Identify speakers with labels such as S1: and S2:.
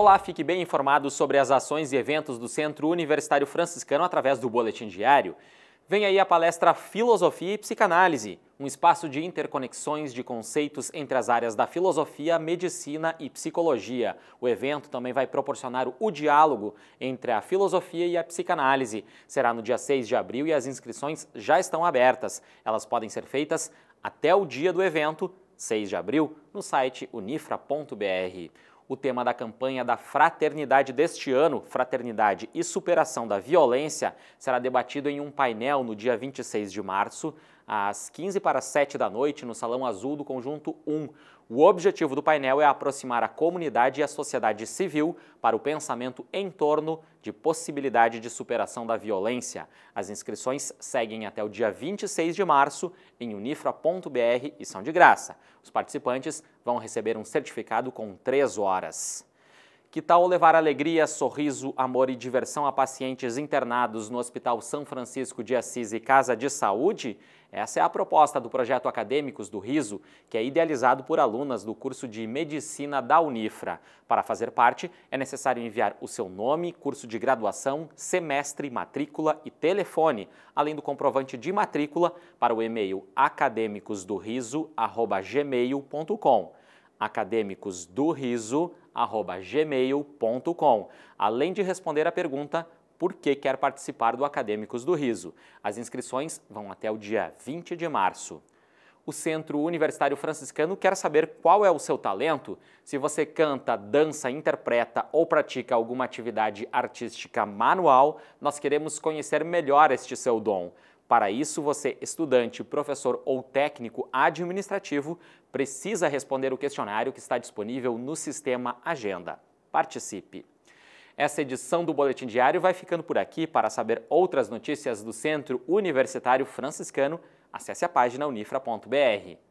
S1: Olá, fique bem informado sobre as ações e eventos do Centro Universitário Franciscano através do Boletim Diário. Vem aí a palestra Filosofia e Psicanálise, um espaço de interconexões de conceitos entre as áreas da filosofia, medicina e psicologia. O evento também vai proporcionar o diálogo entre a filosofia e a psicanálise. Será no dia 6 de abril e as inscrições já estão abertas. Elas podem ser feitas até o dia do evento, 6 de abril, no site unifra.br o tema da campanha da fraternidade deste ano, Fraternidade e Superação da Violência, será debatido em um painel no dia 26 de março, às 15 para 7 da noite no Salão Azul do Conjunto 1. O objetivo do painel é aproximar a comunidade e a sociedade civil para o pensamento em torno de possibilidade de superação da violência. As inscrições seguem até o dia 26 de março em unifra.br e são de graça. Os participantes vão receber um certificado com três horas. Que tal levar alegria, sorriso, amor e diversão a pacientes internados no Hospital São Francisco de Assis e Casa de Saúde? Essa é a proposta do projeto Acadêmicos do Riso, que é idealizado por alunas do curso de Medicina da Unifra. Para fazer parte, é necessário enviar o seu nome, curso de graduação, semestre, matrícula e telefone, além do comprovante de matrícula para o e-mail acadêmicosdorriso@gmail.com acadêmicosdoriso@gmail.com, além de responder a pergunta por que quer participar do Acadêmicos do Riso. As inscrições vão até o dia 20 de março. O Centro Universitário Franciscano quer saber qual é o seu talento. Se você canta, dança, interpreta ou pratica alguma atividade artística manual, nós queremos conhecer melhor este seu dom. Para isso, você, estudante, professor ou técnico administrativo, precisa responder o questionário que está disponível no sistema Agenda. Participe! Essa edição do Boletim Diário vai ficando por aqui. Para saber outras notícias do Centro Universitário Franciscano, acesse a página unifra.br.